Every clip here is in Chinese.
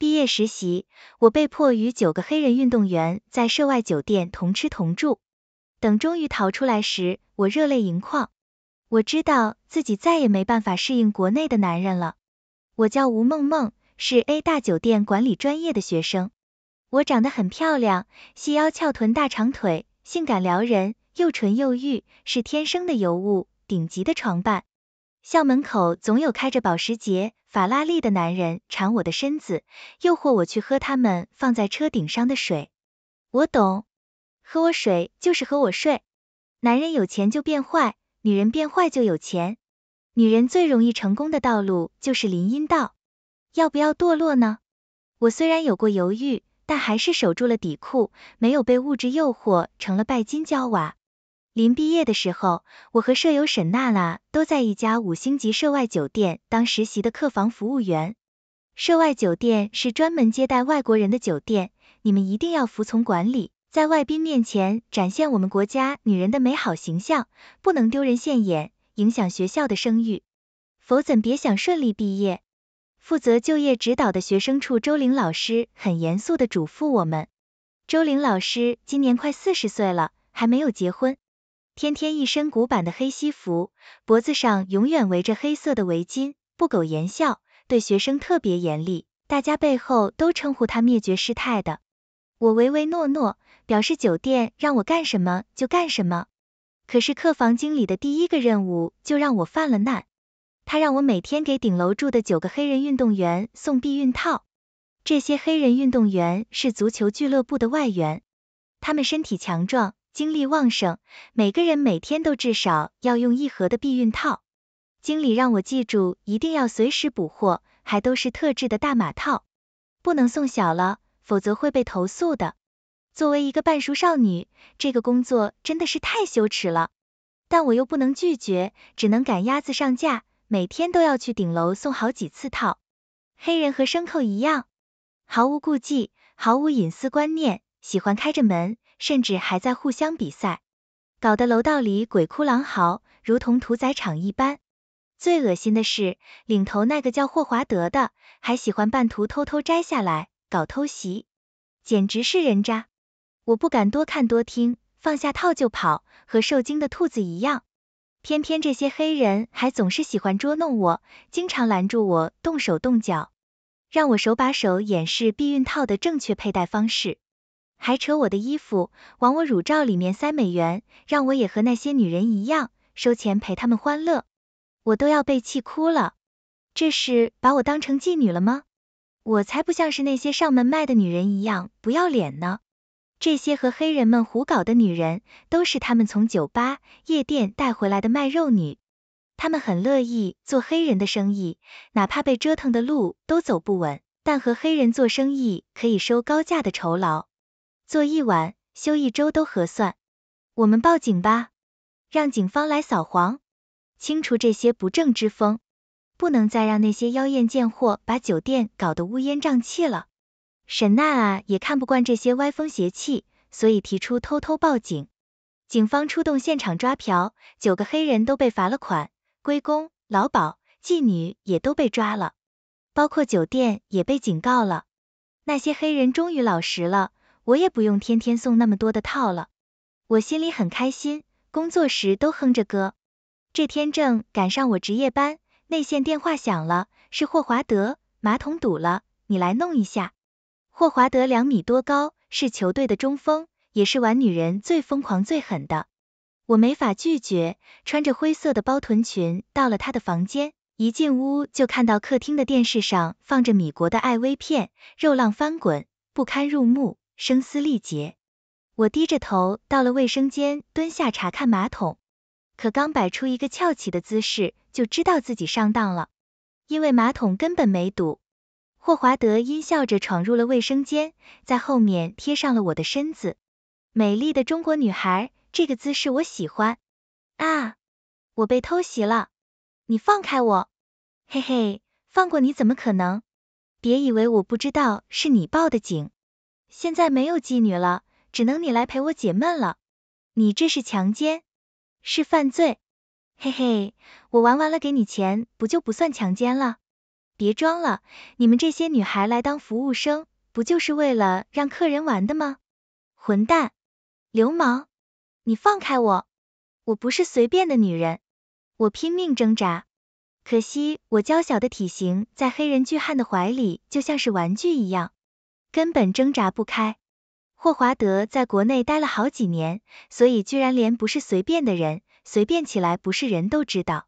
毕业实习，我被迫与九个黑人运动员在涉外酒店同吃同住。等终于逃出来时，我热泪盈眶。我知道自己再也没办法适应国内的男人了。我叫吴梦梦，是 A 大酒店管理专业的学生。我长得很漂亮，细腰翘臀大长腿，性感撩人，又纯又欲，是天生的尤物，顶级的床伴。校门口总有开着保时捷、法拉利的男人缠我的身子，诱惑我去喝他们放在车顶上的水。我懂，喝我水就是和我睡。男人有钱就变坏，女人变坏就有钱。女人最容易成功的道路就是林荫道。要不要堕落呢？我虽然有过犹豫，但还是守住了底裤，没有被物质诱惑成了拜金娇娃。临毕业的时候，我和舍友沈娜娜都在一家五星级涉外酒店当实习的客房服务员。涉外酒店是专门接待外国人的酒店，你们一定要服从管理，在外宾面前展现我们国家女人的美好形象，不能丢人现眼，影响学校的声誉，否怎别想顺利毕业。负责就业指导的学生处周玲老师很严肃的嘱咐我们。周玲老师今年快四十岁了，还没有结婚。天天一身古板的黑西服，脖子上永远围着黑色的围巾，不苟言笑，对学生特别严厉，大家背后都称呼他“灭绝师太”的。我唯唯诺诺，表示酒店让我干什么就干什么。可是客房经理的第一个任务就让我犯了难，他让我每天给顶楼住的九个黑人运动员送避孕套。这些黑人运动员是足球俱乐部的外援，他们身体强壮。精力旺盛，每个人每天都至少要用一盒的避孕套。经理让我记住，一定要随时补货，还都是特制的大码套，不能送小了，否则会被投诉的。作为一个半熟少女，这个工作真的是太羞耻了，但我又不能拒绝，只能赶鸭子上架，每天都要去顶楼送好几次套。黑人和牲口一样，毫无顾忌，毫无隐私观念，喜欢开着门。甚至还在互相比赛，搞得楼道里鬼哭狼嚎，如同屠宰场一般。最恶心的是，领头那个叫霍华德的，还喜欢半途偷偷摘下来搞偷袭，简直是人渣！我不敢多看多听，放下套就跑，和受惊的兔子一样。偏偏这些黑人还总是喜欢捉弄我，经常拦住我动手动脚，让我手把手演示避孕套的正确佩戴方式。还扯我的衣服，往我乳罩里面塞美元，让我也和那些女人一样收钱陪他们欢乐，我都要被气哭了。这是把我当成妓女了吗？我才不像是那些上门卖的女人一样不要脸呢。这些和黑人们胡搞的女人，都是他们从酒吧、夜店带回来的卖肉女，他们很乐意做黑人的生意，哪怕被折腾的路都走不稳，但和黑人做生意可以收高价的酬劳。做一晚，休一周都合算。我们报警吧，让警方来扫黄，清除这些不正之风。不能再让那些妖艳贱货把酒店搞得乌烟瘴气了。沈娜啊，也看不惯这些歪风邪气，所以提出偷偷报警。警方出动，现场抓嫖，九个黑人都被罚了款，归公、老鸨、妓女也都被抓了，包括酒店也被警告了。那些黑人终于老实了。我也不用天天送那么多的套了，我心里很开心，工作时都哼着歌。这天正赶上我值夜班，内线电话响了，是霍华德，马桶堵了，你来弄一下。霍华德两米多高，是球队的中锋，也是玩女人最疯狂最狠的，我没法拒绝，穿着灰色的包臀裙到了他的房间，一进屋就看到客厅的电视上放着米国的艾薇片，肉浪翻滚，不堪入目。声嘶力竭，我低着头到了卫生间，蹲下查看马桶，可刚摆出一个翘起的姿势，就知道自己上当了，因为马桶根本没堵。霍华德阴笑着闯入了卫生间，在后面贴上了我的身子。美丽的中国女孩，这个姿势我喜欢。啊，我被偷袭了，你放开我！嘿嘿，放过你怎么可能？别以为我不知道是你报的警。现在没有妓女了，只能你来陪我解闷了。你这是强奸，是犯罪。嘿嘿，我玩完了给你钱，不就不算强奸了？别装了，你们这些女孩来当服务生，不就是为了让客人玩的吗？混蛋，流氓，你放开我！我不是随便的女人，我拼命挣扎，可惜我娇小的体型在黑人巨汉的怀里就像是玩具一样。根本挣扎不开。霍华德在国内待了好几年，所以居然连不是随便的人，随便起来不是人都知道。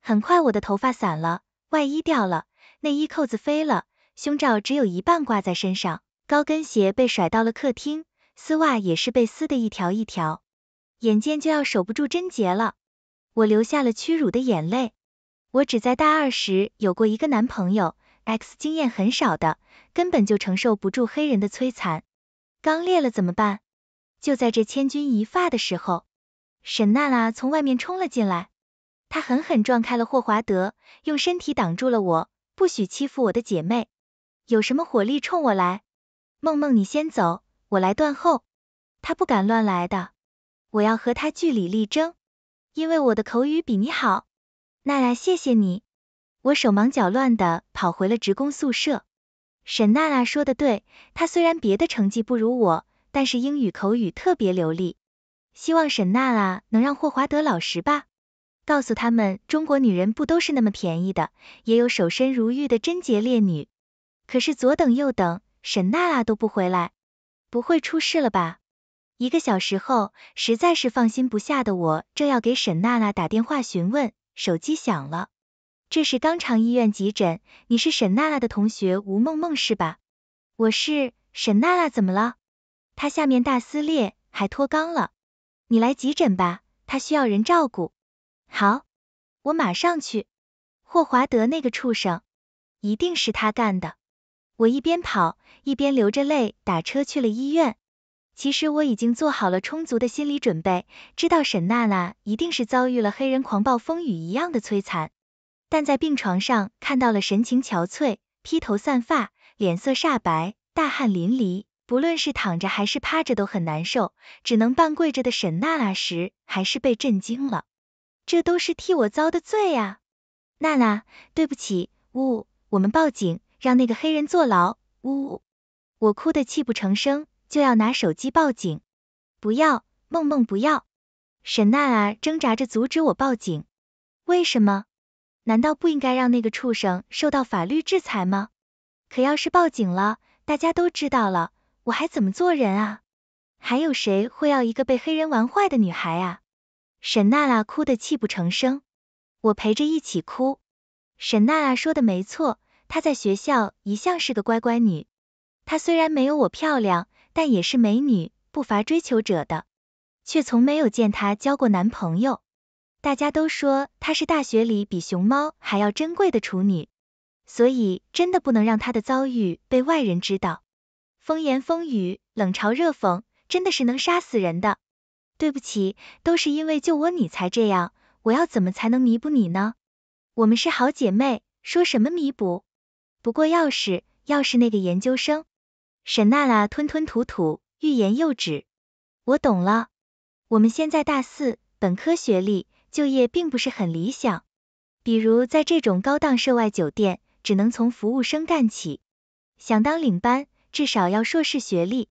很快，我的头发散了，外衣掉了，内衣扣子飞了，胸罩只有一半挂在身上，高跟鞋被甩到了客厅，丝袜也是被撕的一条一条。眼见就要守不住贞洁了，我流下了屈辱的眼泪。我只在大二时有过一个男朋友。X 经验很少的，根本就承受不住黑人的摧残。刚裂了怎么办？就在这千钧一发的时候，沈娜娜从外面冲了进来，她狠狠撞开了霍华德，用身体挡住了我，不许欺负我的姐妹。有什么火力冲我来，梦梦你先走，我来断后。她不敢乱来的，我要和他据理力争，因为我的口语比你好。娜娜，谢谢你。我手忙脚乱的跑回了职工宿舍。沈娜娜说的对，她虽然别的成绩不如我，但是英语口语特别流利。希望沈娜娜能让霍华德老实吧，告诉他们中国女人不都是那么便宜的，也有守身如玉的贞洁烈女。可是左等右等，沈娜娜都不回来，不会出事了吧？一个小时后，实在是放心不下的我，正要给沈娜娜打电话询问，手机响了。这是肛肠医院急诊，你是沈娜娜的同学吴梦梦是吧？我是沈娜娜，怎么了？她下面大撕裂，还脱肛了。你来急诊吧，她需要人照顾。好，我马上去。霍华德那个畜生，一定是他干的。我一边跑一边流着泪，打车去了医院。其实我已经做好了充足的心理准备，知道沈娜娜一定是遭遇了黑人狂暴风雨一样的摧残。但在病床上看到了神情憔悴、披头散发、脸色煞白、大汗淋漓，不论是躺着还是趴着都很难受，只能半跪着的沈娜娜时还是被震惊了。这都是替我遭的罪啊！娜娜，对不起，呜，我们报警，让那个黑人坐牢，呜，我哭得泣不成声，就要拿手机报警。不要，梦梦不要！沈娜娜挣扎着阻止我报警，为什么？难道不应该让那个畜生受到法律制裁吗？可要是报警了，大家都知道了，我还怎么做人啊？还有谁会要一个被黑人玩坏的女孩啊？沈娜娜哭得泣不成声，我陪着一起哭。沈娜娜说的没错，她在学校一向是个乖乖女。她虽然没有我漂亮，但也是美女，不乏追求者的，却从没有见她交过男朋友。大家都说她是大学里比熊猫还要珍贵的处女，所以真的不能让她的遭遇被外人知道。风言风语，冷嘲热讽，真的是能杀死人的。对不起，都是因为救我你才这样，我要怎么才能弥补你呢？我们是好姐妹，说什么弥补？不过要是要是那个研究生，沈娜娜吞吞吐吐，欲言又止。我懂了，我们现在大四，本科学历。就业并不是很理想，比如在这种高档涉外酒店，只能从服务生干起，想当领班，至少要硕士学历，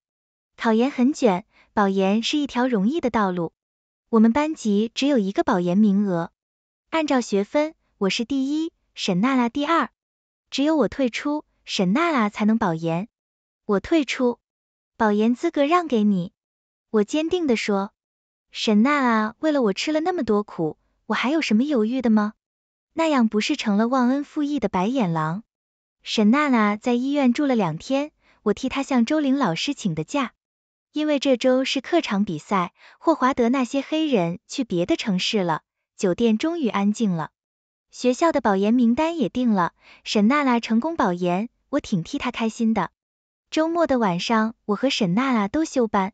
考研很卷，保研是一条容易的道路。我们班级只有一个保研名额，按照学分，我是第一，沈娜娜第二，只有我退出，沈娜娜才能保研。我退出，保研资格让给你。我坚定地说。沈娜啊，为了我吃了那么多苦，我还有什么犹豫的吗？那样不是成了忘恩负义的白眼狼？沈娜娜在医院住了两天，我替她向周玲老师请的假，因为这周是客场比赛，霍华德那些黑人去别的城市了，酒店终于安静了。学校的保研名单也定了，沈娜娜成功保研，我挺替她开心的。周末的晚上，我和沈娜娜都休班，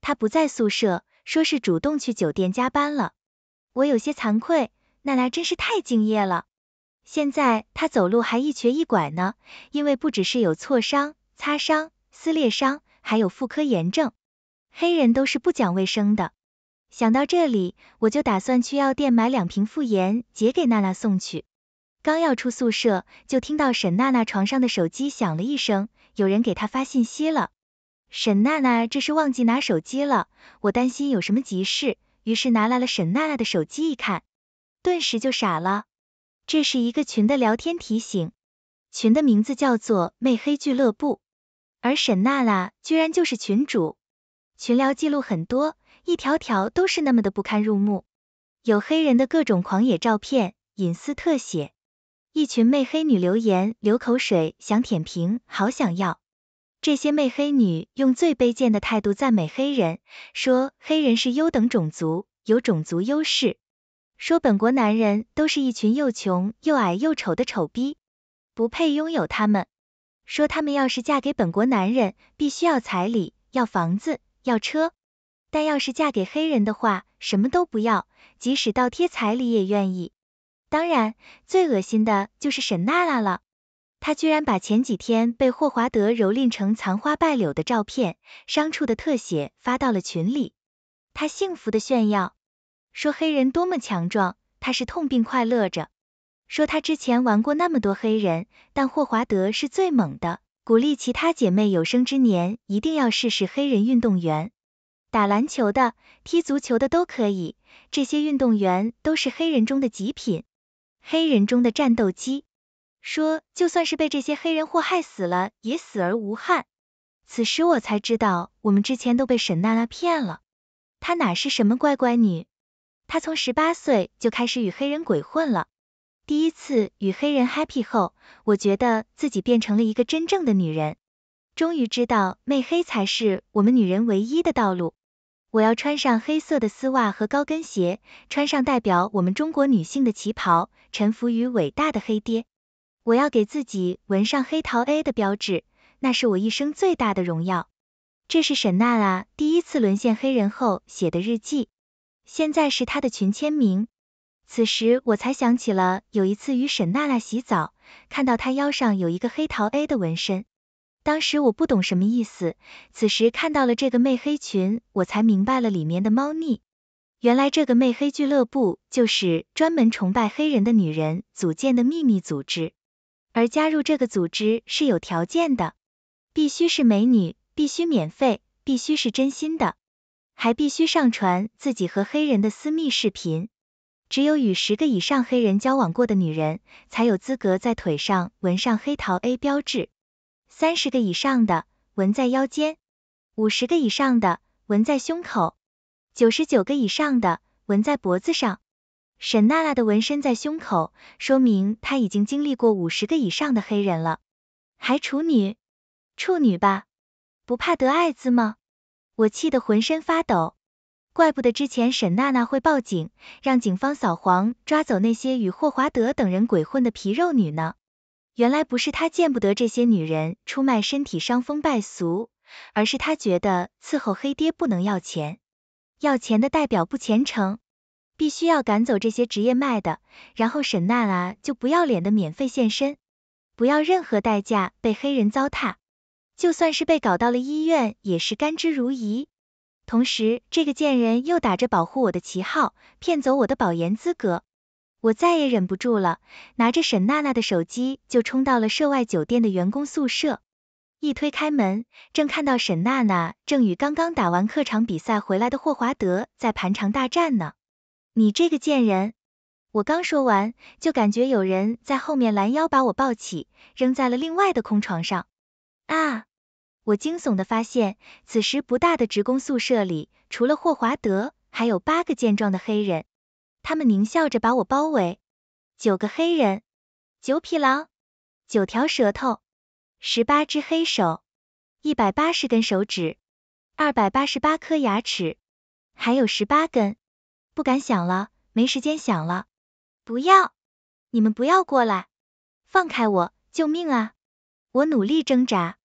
她不在宿舍。说是主动去酒店加班了，我有些惭愧，娜娜真是太敬业了。现在她走路还一瘸一拐呢，因为不只是有挫伤、擦伤、撕裂伤，还有妇科炎症。黑人都是不讲卫生的，想到这里，我就打算去药店买两瓶妇炎洁给娜娜送去。刚要出宿舍，就听到沈娜娜床上的手机响了一声，有人给她发信息了。沈娜娜这是忘记拿手机了，我担心有什么急事，于是拿来了沈娜娜的手机一看，顿时就傻了。这是一个群的聊天提醒，群的名字叫做“魅黑俱乐部”，而沈娜娜居然就是群主。群聊记录很多，一条条都是那么的不堪入目，有黑人的各种狂野照片、隐私特写，一群魅黑女留言流口水，想舔屏，好想要。这些媚黑女用最卑贱的态度赞美黑人，说黑人是优等种族，有种族优势；说本国男人都是一群又穷又矮又丑的丑逼，不配拥有他们；说他们要是嫁给本国男人，必须要彩礼，要房子，要车；但要是嫁给黑人的话，什么都不要，即使倒贴彩礼也愿意。当然，最恶心的就是沈娜娜了。她居然把前几天被霍华德蹂躏成残花败柳的照片，伤处的特写发到了群里。她幸福的炫耀说：“黑人多么强壮！”她是痛并快乐着。说她之前玩过那么多黑人，但霍华德是最猛的。鼓励其他姐妹有生之年一定要试试黑人运动员，打篮球的、踢足球的都可以。这些运动员都是黑人中的极品，黑人中的战斗机。说就算是被这些黑人祸害死了，也死而无憾。此时我才知道，我们之前都被沈娜娜骗了。她哪是什么乖乖女？她从十八岁就开始与黑人鬼混了。第一次与黑人 happy 后，我觉得自己变成了一个真正的女人。终于知道媚黑才是我们女人唯一的道路。我要穿上黑色的丝袜和高跟鞋，穿上代表我们中国女性的旗袍，臣服于伟大的黑爹。我要给自己纹上黑桃 A 的标志，那是我一生最大的荣耀。这是沈娜娜第一次沦陷黑人后写的日记，现在是她的群签名。此时我才想起了有一次与沈娜娜洗澡，看到她腰上有一个黑桃 A 的纹身，当时我不懂什么意思。此时看到了这个媚黑群，我才明白了里面的猫腻。原来这个媚黑俱乐部就是专门崇拜黑人的女人组建的秘密组织。而加入这个组织是有条件的，必须是美女，必须免费，必须是真心的，还必须上传自己和黑人的私密视频。只有与十个以上黑人交往过的女人才有资格在腿上纹上黑桃 A 标志，三十个以上的纹在腰间，五十个以上的纹在胸口，九十九个以上的纹在脖子上。沈娜娜的纹身在胸口，说明她已经经历过五十个以上的黑人了，还处女，处女吧？不怕得艾滋吗？我气得浑身发抖，怪不得之前沈娜娜会报警，让警方扫黄，抓走那些与霍华德等人鬼混的皮肉女呢。原来不是她见不得这些女人出卖身体伤风败俗，而是她觉得伺候黑爹不能要钱，要钱的代表不虔诚。必须要赶走这些职业卖的，然后沈娜娜就不要脸的免费现身，不要任何代价被黑人糟蹋，就算是被搞到了医院也是甘之如饴。同时这个贱人又打着保护我的旗号骗走我的保研资格，我再也忍不住了，拿着沈娜娜的手机就冲到了涉外酒店的员工宿舍，一推开门，正看到沈娜娜正与刚刚打完客场比赛回来的霍华德在盘场大战呢。你这个贱人！我刚说完，就感觉有人在后面拦腰把我抱起，扔在了另外的空床上。啊！我惊悚的发现，此时不大的职工宿舍里，除了霍华德，还有八个健壮的黑人，他们狞笑着把我包围。九个黑人，九匹狼，九条舌头，十八只黑手，一百八十根手指，二百八十八颗牙齿，还有十八根。不敢想了，没时间想了。不要，你们不要过来，放开我，救命啊！我努力挣扎，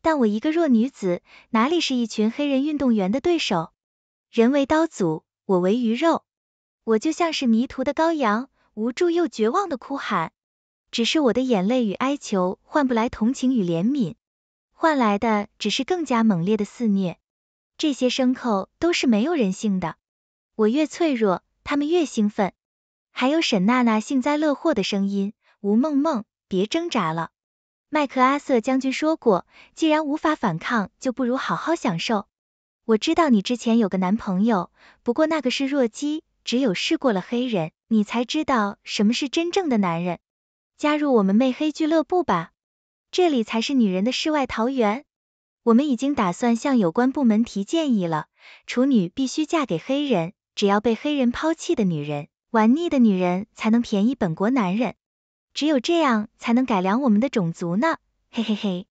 但我一个弱女子，哪里是一群黑人运动员的对手？人为刀俎，我为鱼肉，我就像是迷途的羔羊，无助又绝望的哭喊。只是我的眼泪与哀求换不来同情与怜悯，换来的只是更加猛烈的肆虐。这些牲口都是没有人性的。我越脆弱，他们越兴奋。还有沈娜娜幸灾乐祸的声音。吴梦梦，别挣扎了。麦克阿瑟将军说过，既然无法反抗，就不如好好享受。我知道你之前有个男朋友，不过那个是弱鸡。只有试过了黑人，你才知道什么是真正的男人。加入我们媚黑俱乐部吧，这里才是女人的世外桃源。我们已经打算向有关部门提建议了，处女必须嫁给黑人。只要被黑人抛弃的女人，玩腻的女人才能便宜本国男人，只有这样才能改良我们的种族呢，嘿嘿嘿。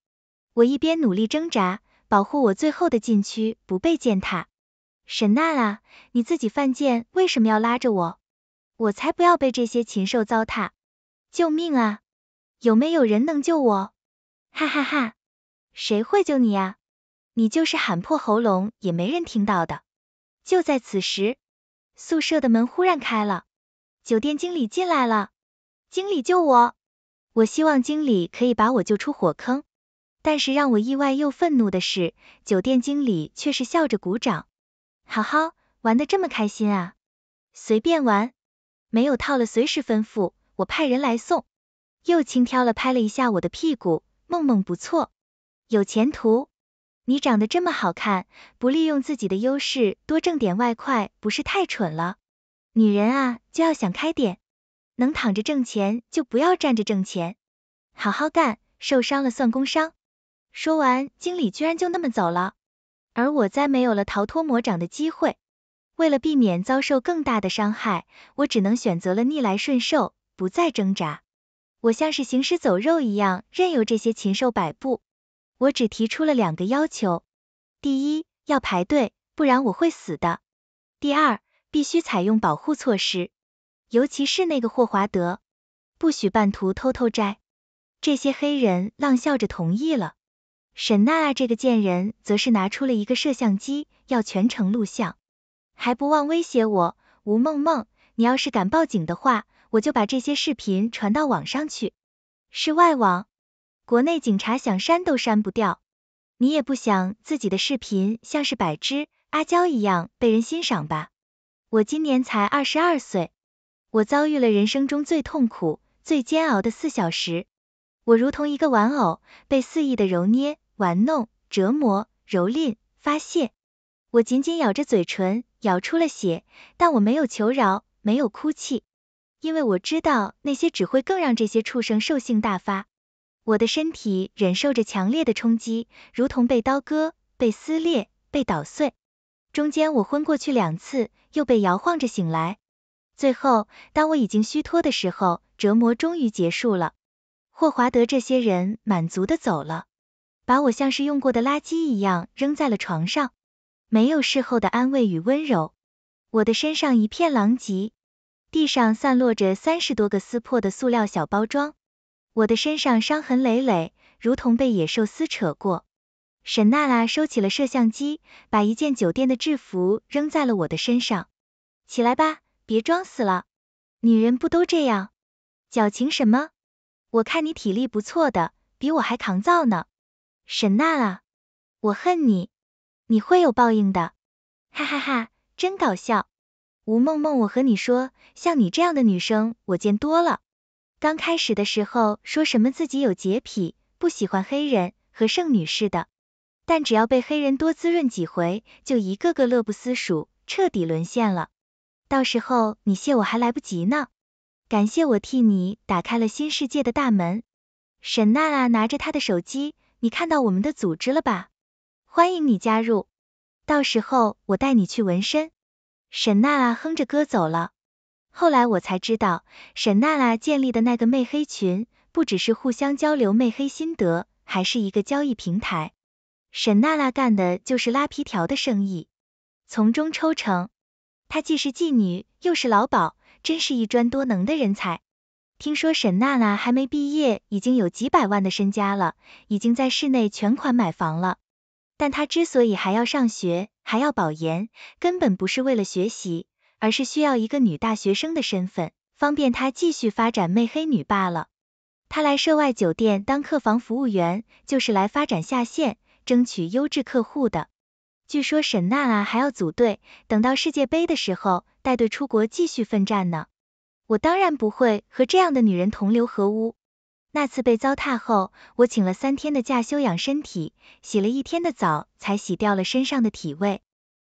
我一边努力挣扎，保护我最后的禁区不被践踏。沈娜啊，你自己犯贱，为什么要拉着我？我才不要被这些禽兽糟蹋！救命啊！有没有人能救我？哈哈哈，谁会救你呀？你就是喊破喉咙也没人听到的。就在此时。宿舍的门忽然开了，酒店经理进来了。经理救我！我希望经理可以把我救出火坑。但是让我意外又愤怒的是，酒店经理却是笑着鼓掌。好好，玩的这么开心啊，随便玩，没有套了，随时吩咐，我派人来送。又轻挑了拍了一下我的屁股，梦梦不错，有前途。你长得这么好看，不利用自己的优势多挣点外快，不是太蠢了？女人啊，就要想开点，能躺着挣钱就不要站着挣钱，好好干，受伤了算工伤。说完，经理居然就那么走了，而我再没有了逃脱魔掌的机会。为了避免遭受更大的伤害，我只能选择了逆来顺受，不再挣扎。我像是行尸走肉一样，任由这些禽兽摆布。我只提出了两个要求，第一要排队，不然我会死的；第二必须采用保护措施，尤其是那个霍华德，不许半途偷偷摘。这些黑人浪笑着同意了。沈娜这个贱人则是拿出了一个摄像机，要全程录像，还不忘威胁我：吴梦梦，你要是敢报警的话，我就把这些视频传到网上去，是外网。国内警察想删都删不掉，你也不想自己的视频像是百芝、阿娇一样被人欣赏吧？我今年才二十二岁，我遭遇了人生中最痛苦、最煎熬的四小时。我如同一个玩偶，被肆意的揉捏、玩弄、折磨、蹂躏、发泄。我紧紧咬着嘴唇，咬出了血，但我没有求饶，没有哭泣，因为我知道那些只会更让这些畜生兽性大发。我的身体忍受着强烈的冲击，如同被刀割、被撕裂、被捣碎。中间我昏过去两次，又被摇晃着醒来。最后，当我已经虚脱的时候，折磨终于结束了。霍华德这些人满足的走了，把我像是用过的垃圾一样扔在了床上，没有事后的安慰与温柔。我的身上一片狼藉，地上散落着三十多个撕破的塑料小包装。我的身上伤痕累累，如同被野兽撕扯过。沈娜娜收起了摄像机，把一件酒店的制服扔在了我的身上。起来吧，别装死了，女人不都这样，矫情什么？我看你体力不错的，比我还抗造呢。沈娜娜，我恨你，你会有报应的。哈哈哈，真搞笑。吴梦梦，我和你说，像你这样的女生我见多了。刚开始的时候说什么自己有洁癖，不喜欢黑人和圣女似的，但只要被黑人多滋润几回，就一个个乐不思蜀，彻底沦陷了。到时候你谢我还来不及呢，感谢我替你打开了新世界的大门。沈娜娜拿着她的手机，你看到我们的组织了吧？欢迎你加入，到时候我带你去纹身。沈娜娜哼着歌走了。后来我才知道，沈娜娜建立的那个媚黑群，不只是互相交流媚黑心得，还是一个交易平台。沈娜娜干的就是拉皮条的生意，从中抽成。她既是妓女，又是老鸨，真是一专多能的人才。听说沈娜娜还没毕业，已经有几百万的身家了，已经在市内全款买房了。但她之所以还要上学，还要保研，根本不是为了学习。而是需要一个女大学生的身份，方便她继续发展魅黑女罢了。她来涉外酒店当客房服务员，就是来发展下线，争取优质客户的。据说沈娜啊还要组队，等到世界杯的时候带队出国继续奋战呢。我当然不会和这样的女人同流合污。那次被糟蹋后，我请了三天的假休养身体，洗了一天的澡才洗掉了身上的体味。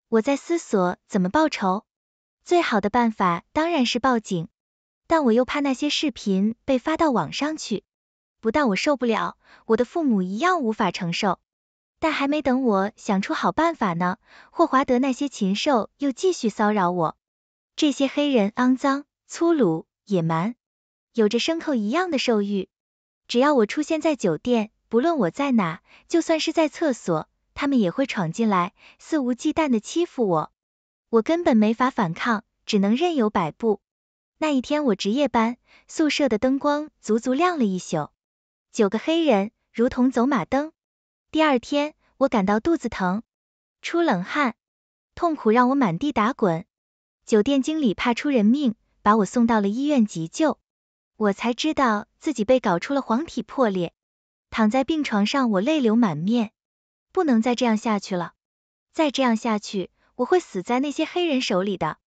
我在思索怎么报仇。最好的办法当然是报警，但我又怕那些视频被发到网上去，不但我受不了，我的父母一样无法承受。但还没等我想出好办法呢，霍华德那些禽兽又继续骚扰我。这些黑人肮脏、粗鲁、野蛮，有着牲口一样的兽欲。只要我出现在酒店，不论我在哪，就算是在厕所，他们也会闯进来，肆无忌惮的欺负我。我根本没法反抗，只能任由摆布。那一天我值夜班，宿舍的灯光足足亮了一宿，九个黑人如同走马灯。第二天我感到肚子疼，出冷汗，痛苦让我满地打滚。酒店经理怕出人命，把我送到了医院急救。我才知道自己被搞出了黄体破裂。躺在病床上，我泪流满面，不能再这样下去了，再这样下去。我会死在那些黑人手里的，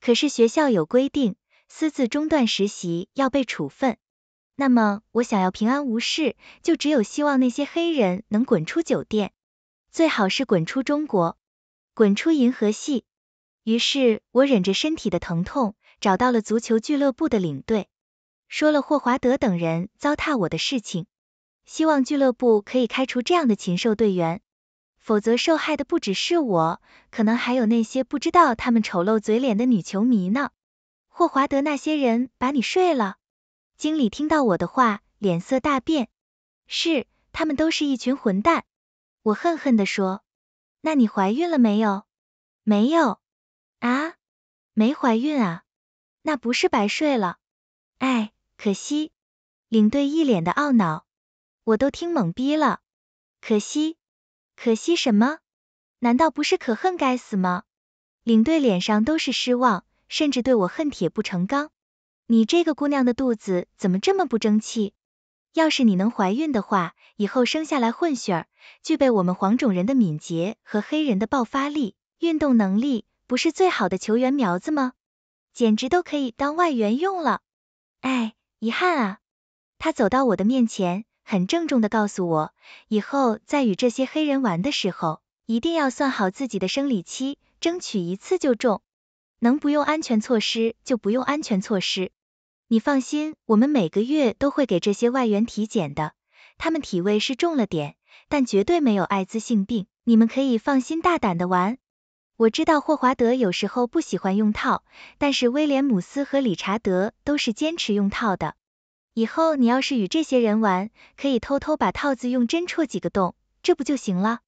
可是学校有规定，私自中断实习要被处分。那么我想要平安无事，就只有希望那些黑人能滚出酒店，最好是滚出中国，滚出银河系。于是我忍着身体的疼痛，找到了足球俱乐部的领队，说了霍华德等人糟蹋我的事情，希望俱乐部可以开除这样的禽兽队员。否则受害的不只是我，可能还有那些不知道他们丑陋嘴脸的女球迷呢。霍华德那些人把你睡了？经理听到我的话，脸色大变。是，他们都是一群混蛋。我恨恨的说。那你怀孕了没有？没有啊，没怀孕啊，那不是白睡了。哎，可惜。领队一脸的懊恼，我都听懵逼了。可惜。可惜什么？难道不是可恨该死吗？领队脸上都是失望，甚至对我恨铁不成钢。你这个姑娘的肚子怎么这么不争气？要是你能怀孕的话，以后生下来混血儿，具备我们黄种人的敏捷和黑人的爆发力，运动能力不是最好的球员苗子吗？简直都可以当外援用了。哎，遗憾啊。他走到我的面前。很郑重的告诉我，以后在与这些黑人玩的时候，一定要算好自己的生理期，争取一次就中，能不用安全措施就不用安全措施。你放心，我们每个月都会给这些外援体检的，他们体位是重了点，但绝对没有艾滋性病，你们可以放心大胆的玩。我知道霍华德有时候不喜欢用套，但是威廉姆斯和理查德都是坚持用套的。以后你要是与这些人玩，可以偷偷把套子用针戳几个洞，这不就行了？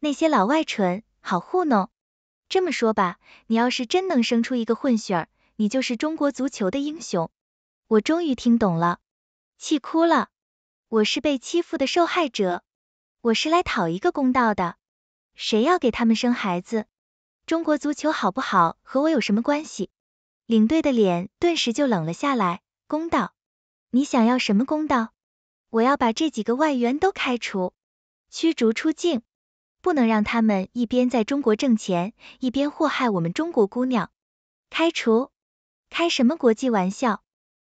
那些老外蠢，好糊弄。这么说吧，你要是真能生出一个混血儿，你就是中国足球的英雄。我终于听懂了，气哭了。我是被欺负的受害者，我是来讨一个公道的。谁要给他们生孩子？中国足球好不好和我有什么关系？领队的脸顿时就冷了下来，公道。你想要什么公道？我要把这几个外援都开除，驱逐出境，不能让他们一边在中国挣钱，一边祸害我们中国姑娘。开除？开什么国际玩笑？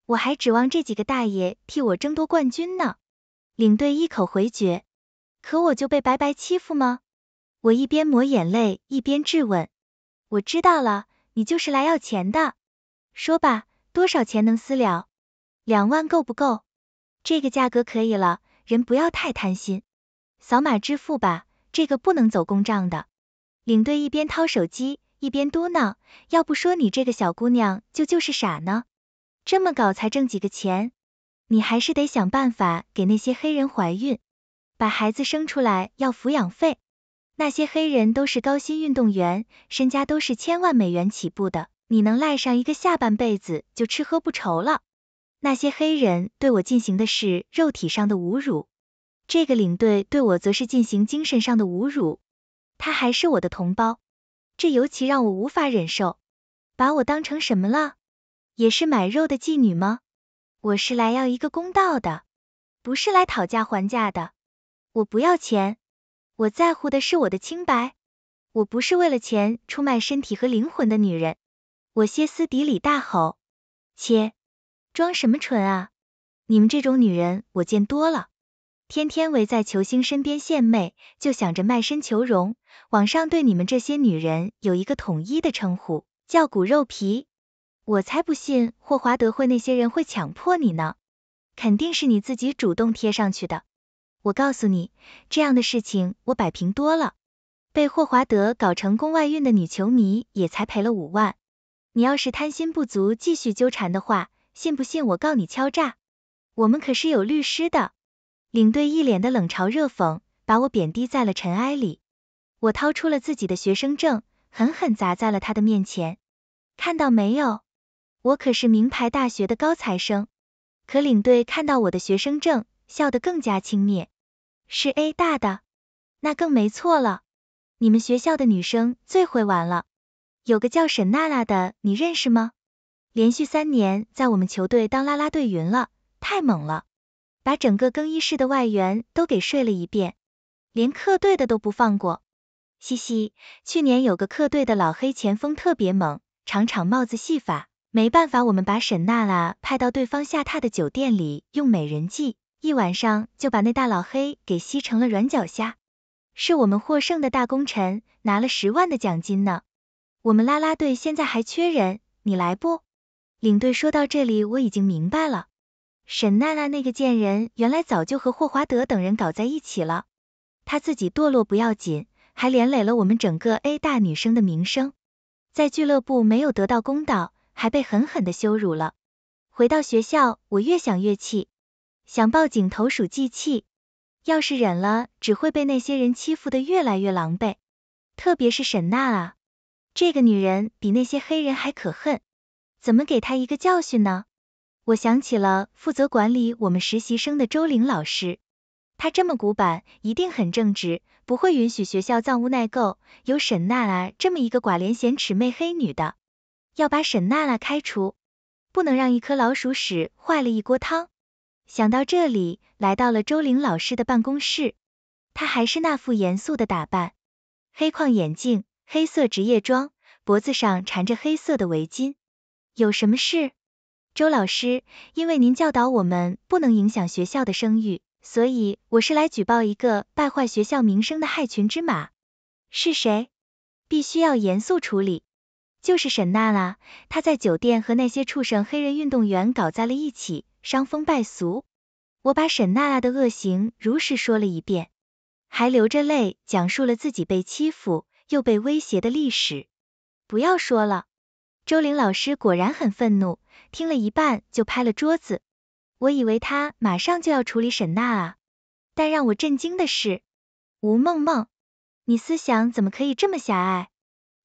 我还指望这几个大爷替我争夺冠军呢。领队一口回绝。可我就被白白欺负吗？我一边抹眼泪一边质问。我知道了，你就是来要钱的。说吧，多少钱能私了？两万够不够？这个价格可以了，人不要太贪心。扫码支付吧，这个不能走公账的。领队一边掏手机，一边嘟囔：“要不说你这个小姑娘就就是傻呢，这么搞才挣几个钱？你还是得想办法给那些黑人怀孕，把孩子生出来要抚养费。那些黑人都是高薪运动员，身家都是千万美元起步的，你能赖上一个下半辈子就吃喝不愁了。”那些黑人对我进行的是肉体上的侮辱，这个领队对我则是进行精神上的侮辱，他还是我的同胞，这尤其让我无法忍受。把我当成什么了？也是买肉的妓女吗？我是来要一个公道的，不是来讨价还价的。我不要钱，我在乎的是我的清白。我不是为了钱出卖身体和灵魂的女人。我歇斯底里大吼：“切！”装什么纯啊！你们这种女人我见多了，天天围在球星身边献媚，就想着卖身求荣。网上对你们这些女人有一个统一的称呼，叫骨肉皮。我才不信霍华德会那些人会强迫你呢，肯定是你自己主动贴上去的。我告诉你，这样的事情我摆平多了，被霍华德搞成宫外孕的女球迷也才赔了五万。你要是贪心不足，继续纠缠的话。信不信我告你敲诈？我们可是有律师的。领队一脸的冷嘲热讽，把我贬低在了尘埃里。我掏出了自己的学生证，狠狠砸在了他的面前。看到没有？我可是名牌大学的高材生。可领队看到我的学生证，笑得更加轻蔑。是 A 大的？那更没错了。你们学校的女生最会玩了。有个叫沈娜娜的，你认识吗？连续三年在我们球队当啦啦队云了，太猛了，把整个更衣室的外援都给睡了一遍，连客队的都不放过。嘻嘻，去年有个客队的老黑前锋特别猛，场场帽子戏法，没办法，我们把沈娜娜派到对方下榻的酒店里用美人计，一晚上就把那大老黑给吸成了软脚虾，是我们获胜的大功臣，拿了十万的奖金呢。我们啦啦队现在还缺人，你来不？领队说到这里，我已经明白了，沈娜娜那个贱人原来早就和霍华德等人搞在一起了，她自己堕落不要紧，还连累了我们整个 A 大女生的名声，在俱乐部没有得到公道，还被狠狠的羞辱了。回到学校，我越想越气，想报警投鼠忌器，要是忍了，只会被那些人欺负的越来越狼狈。特别是沈娜，啊，这个女人比那些黑人还可恨。怎么给他一个教训呢？我想起了负责管理我们实习生的周玲老师，她这么古板，一定很正直，不会允许学校藏污纳垢。有沈娜娜这么一个寡廉鲜耻、媚黑女的，要把沈娜娜开除，不能让一颗老鼠屎坏了一锅汤。想到这里，来到了周玲老师的办公室，她还是那副严肃的打扮，黑框眼镜，黑色职业装，脖子上缠着黑色的围巾。有什么事，周老师？因为您教导我们不能影响学校的声誉，所以我是来举报一个败坏学校名声的害群之马。是谁？必须要严肃处理。就是沈娜娜，她在酒店和那些畜生黑人运动员搞在了一起，伤风败俗。我把沈娜娜的恶行如实说了一遍，还流着泪讲述了自己被欺负又被威胁的历史。不要说了。周玲老师果然很愤怒，听了一半就拍了桌子。我以为他马上就要处理沈娜啊，但让我震惊的是，吴梦梦，你思想怎么可以这么狭隘？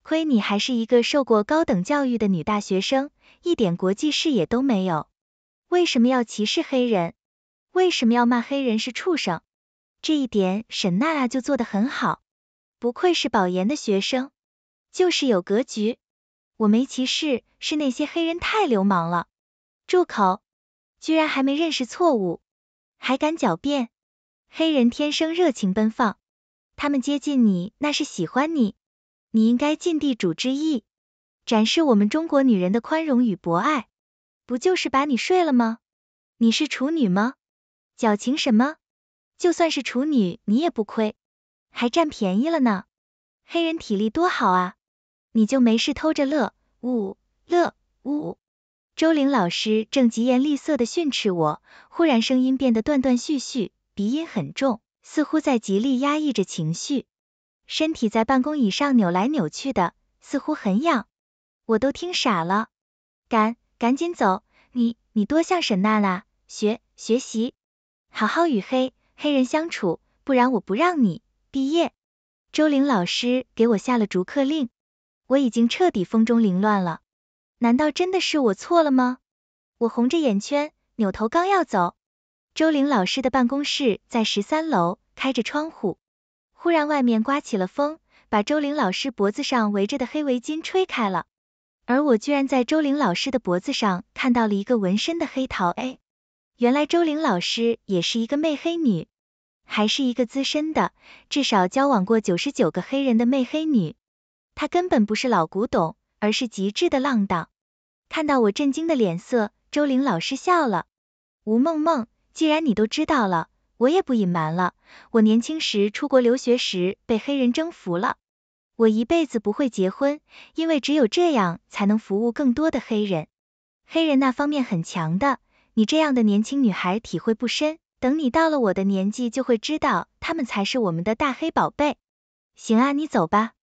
亏你还是一个受过高等教育的女大学生，一点国际视野都没有，为什么要歧视黑人？为什么要骂黑人是畜生？这一点沈娜就做得很好，不愧是保研的学生，就是有格局。我没歧视，是那些黑人太流氓了。住口！居然还没认识错误，还敢狡辩？黑人天生热情奔放，他们接近你那是喜欢你，你应该尽地主之谊，展示我们中国女人的宽容与博爱。不就是把你睡了吗？你是处女吗？矫情什么？就算是处女你也不亏，还占便宜了呢。黑人体力多好啊！你就没事偷着乐，呜乐呜。周玲老师正疾言厉色的训斥我，忽然声音变得断断续续，鼻音很重，似乎在极力压抑着情绪，身体在办公椅上扭来扭去的，似乎很痒，我都听傻了。赶赶紧走，你你多向沈娜娜学学习，好好与黑黑人相处，不然我不让你毕业。周玲老师给我下了逐客令。我已经彻底风中凌乱了，难道真的是我错了吗？我红着眼圈，扭头刚要走，周玲老师的办公室在十三楼，开着窗户。忽然外面刮起了风，把周玲老师脖子上围着的黑围巾吹开了，而我居然在周玲老师的脖子上看到了一个纹身的黑桃 A。原来周玲老师也是一个媚黑女，还是一个资深的，至少交往过九十九个黑人的媚黑女。他根本不是老古董，而是极致的浪荡。看到我震惊的脸色，周玲老师笑了。吴梦梦，既然你都知道了，我也不隐瞒了。我年轻时出国留学时被黑人征服了。我一辈子不会结婚，因为只有这样才能服务更多的黑人。黑人那方面很强的，你这样的年轻女孩体会不深。等你到了我的年纪，就会知道他们才是我们的大黑宝贝。行啊，你走吧。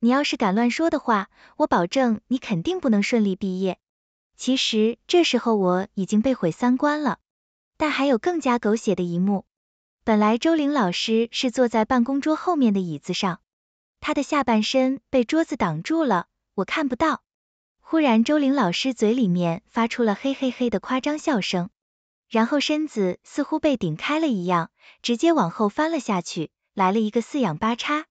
你要是敢乱说的话，我保证你肯定不能顺利毕业。其实这时候我已经被毁三观了，但还有更加狗血的一幕。本来周玲老师是坐在办公桌后面的椅子上，她的下半身被桌子挡住了，我看不到。忽然周玲老师嘴里面发出了嘿嘿嘿的夸张笑声，然后身子似乎被顶开了一样，直接往后翻了下去，来了一个四仰八叉。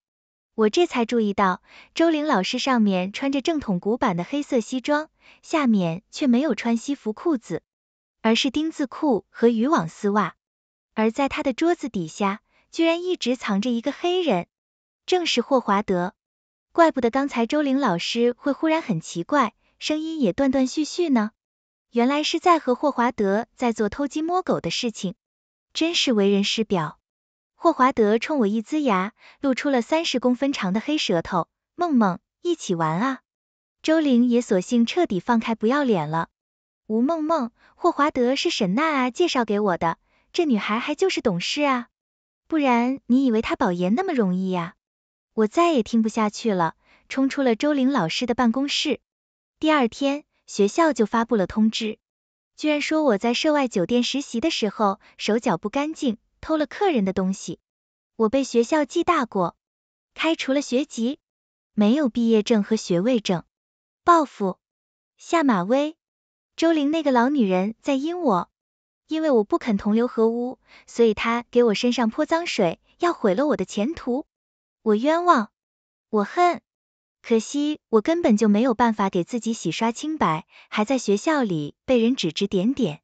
我这才注意到，周玲老师上面穿着正统古板的黑色西装，下面却没有穿西服裤子，而是丁字裤和渔网丝袜。而在他的桌子底下，居然一直藏着一个黑人，正是霍华德。怪不得刚才周玲老师会忽然很奇怪，声音也断断续续呢，原来是在和霍华德在做偷鸡摸狗的事情，真是为人师表。霍华德冲我一呲牙，露出了三十公分长的黑舌头。梦梦，一起玩啊！周玲也索性彻底放开不要脸了。吴梦梦，霍华德是沈娜啊介绍给我的，这女孩还就是懂事啊，不然你以为她保研那么容易呀？我再也听不下去了，冲出了周玲老师的办公室。第二天，学校就发布了通知，居然说我在涉外酒店实习的时候手脚不干净。偷了客人的东西，我被学校记大过，开除了学籍，没有毕业证和学位证。报复，下马威，周玲那个老女人在阴我，因为我不肯同流合污，所以她给我身上泼脏水，要毁了我的前途。我冤枉，我恨，可惜我根本就没有办法给自己洗刷清白，还在学校里被人指指点点。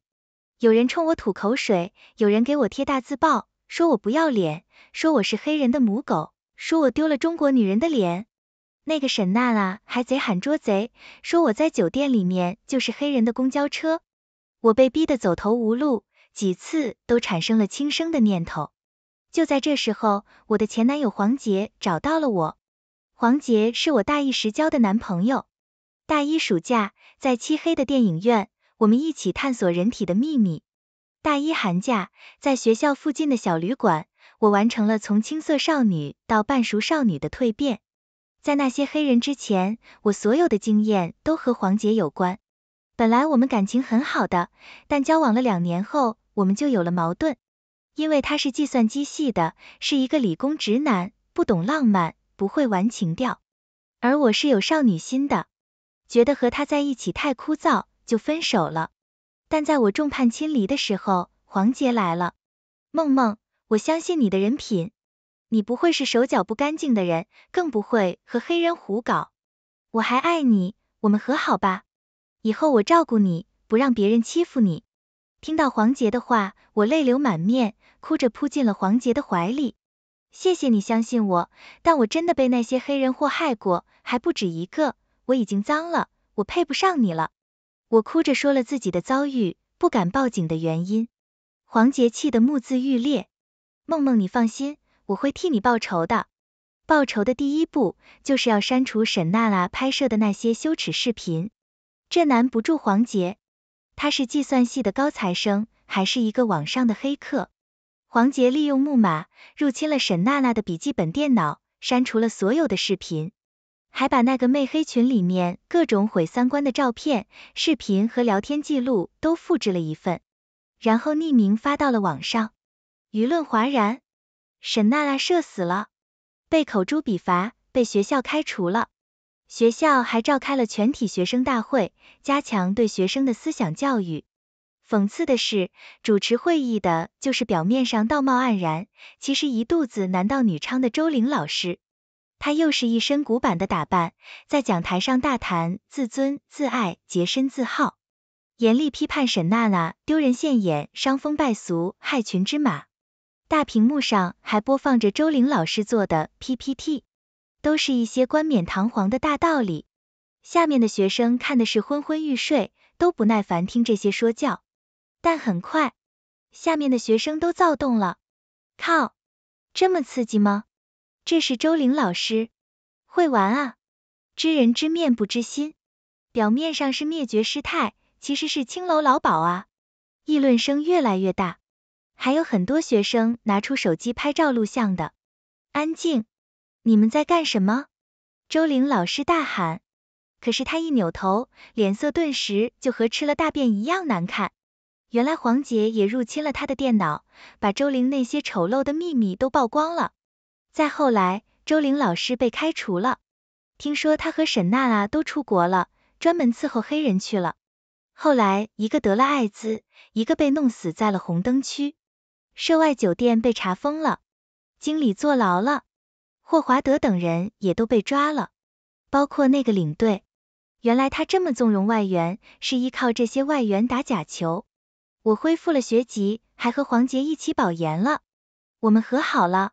有人冲我吐口水，有人给我贴大字报，说我不要脸，说我是黑人的母狗，说我丢了中国女人的脸。那个沈娜啊，还贼喊捉贼，说我在酒店里面就是黑人的公交车。我被逼得走投无路，几次都产生了轻生的念头。就在这时候，我的前男友黄杰找到了我。黄杰是我大一时交的男朋友。大一暑假，在漆黑的电影院。我们一起探索人体的秘密。大一寒假，在学校附近的小旅馆，我完成了从青涩少女到半熟少女的蜕变。在那些黑人之前，我所有的经验都和黄杰有关。本来我们感情很好的，但交往了两年后，我们就有了矛盾。因为他是计算机系的，是一个理工直男，不懂浪漫，不会玩情调，而我是有少女心的，觉得和他在一起太枯燥。就分手了，但在我众叛亲离的时候，黄杰来了。梦梦，我相信你的人品，你不会是手脚不干净的人，更不会和黑人胡搞。我还爱你，我们和好吧，以后我照顾你，不让别人欺负你。听到黄杰的话，我泪流满面，哭着扑进了黄杰的怀里。谢谢你相信我，但我真的被那些黑人祸害过，还不止一个，我已经脏了，我配不上你了。我哭着说了自己的遭遇，不敢报警的原因。黄杰气得目眦欲裂。梦梦，你放心，我会替你报仇的。报仇的第一步就是要删除沈娜娜拍摄的那些羞耻视频。这难不住黄杰，他是计算系的高材生，还是一个网上的黑客。黄杰利用木马入侵了沈娜娜的笔记本电脑，删除了所有的视频。还把那个妹黑群里面各种毁三观的照片、视频和聊天记录都复制了一份，然后匿名发到了网上，舆论哗然，沈娜娜社死了，被口诛笔伐，被学校开除了，学校还召开了全体学生大会，加强对学生的思想教育。讽刺的是，主持会议的就是表面上道貌岸然，其实一肚子男盗女娼的周玲老师。他又是一身古板的打扮，在讲台上大谈自尊、自爱、洁身自好，严厉批判沈娜娜丢人现眼、伤风败俗、害群之马。大屏幕上还播放着周玲老师做的 PPT，都是一些冠冕堂皇的大道理。下面的学生看的是昏昏欲睡，都不耐烦听这些说教。但很快，下面的学生都躁动了。靠，这么刺激吗？这是周玲老师，会玩啊！知人知面不知心，表面上是灭绝师太，其实是青楼老鸨啊！议论声越来越大，还有很多学生拿出手机拍照录像的。安静！你们在干什么？周玲老师大喊。可是她一扭头，脸色顿时就和吃了大便一样难看。原来黄姐也入侵了他的电脑，把周玲那些丑陋的秘密都曝光了。再后来，周玲老师被开除了，听说她和沈娜啊都出国了，专门伺候黑人去了。后来一个得了艾滋，一个被弄死在了红灯区，涉外酒店被查封了，经理坐牢了，霍华德等人也都被抓了，包括那个领队。原来他这么纵容外援，是依靠这些外援打假球。我恢复了学籍，还和黄杰一起保研了，我们和好了。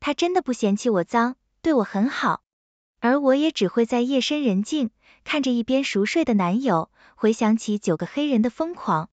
他真的不嫌弃我脏，对我很好，而我也只会在夜深人静，看着一边熟睡的男友，回想起九个黑人的疯狂。